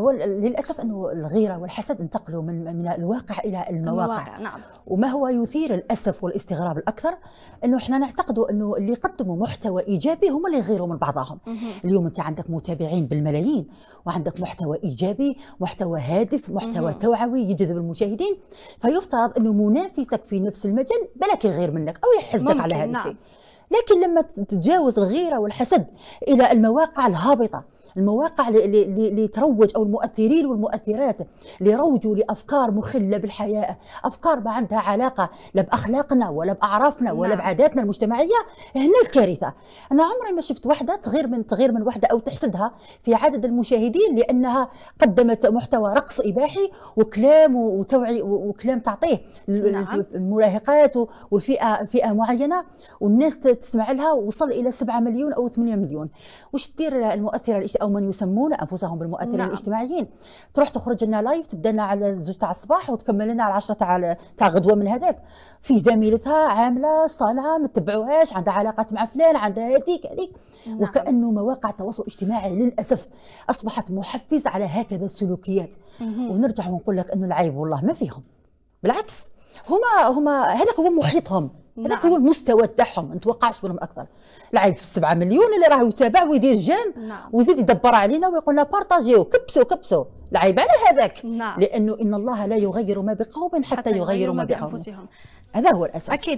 هو للاسف انه الغيره والحسد انتقلوا من من الواقع الى المواقع, المواقع. نعم. وما هو يثير الاسف والاستغراب الاكثر انه احنا نعتقدوا انه اللي يقدموا محتوى ايجابي هم اللي يغيروا من بعضهم مه. اليوم انت عندك متابعين بالملايين وعندك محتوى ايجابي محتوى هادف محتوى مه. توعوي يجذب المشاهدين فيفترض انه منافسك في نفس المجال بلك يغير منك او يحسدك على هذا نعم. الشيء نعم. لكن لما تتجاوز الغيره والحسد الى المواقع الهابطه المواقع اللي تروج او المؤثرين والمؤثرات اللي روجوا لافكار مخله بالحياه افكار ما عندها علاقه لا باخلاقنا ولا باعرافنا ولا نعم. بعاداتنا المجتمعيه هنا الكارثه انا عمري ما شفت وحده تغير من تغير من وحده او تحسدها في عدد المشاهدين لانها قدمت محتوى رقص اباحي وكلام وتوعي وكلام تعطيه نعم. المراهقات والفئه فئه معينه والناس تسمع لها وصل الى 7 مليون او 8 مليون واش تدير المؤثره او من يسمون انفسهم بالمؤثرين نعم. الاجتماعيين تروح تخرج لنا لايف تبدا لنا على الزوج تاع الصباح وتكمل لنا على 10 تاع تاع غدوه من هذاك في زميلتها عامله صانعه ما تبعوهاش عندها علاقات مع فلان عندها هذيك هذيك نعم. وكانه مواقع التواصل الاجتماعي للاسف اصبحت محفزه على هكذا السلوكيات ونرجع ونقول لك انه العيب والله ما فيهم بالعكس هما هما هذاك هو محيطهم هذاك نعم. هو المستوى تاعهم ما نتوقعش منهم اكثر العيب في 7 مليون اللي راه يتابع ويدير جيم نعم. ويزيد يدبر علينا ويقول لنا بارطاجيو كبسوا كبسوا العيب على هذاك نعم. لانه ان الله لا يغير ما بقوم حتى, حتى يغيروا ما بانفسهم هذا هو الاساس اكيد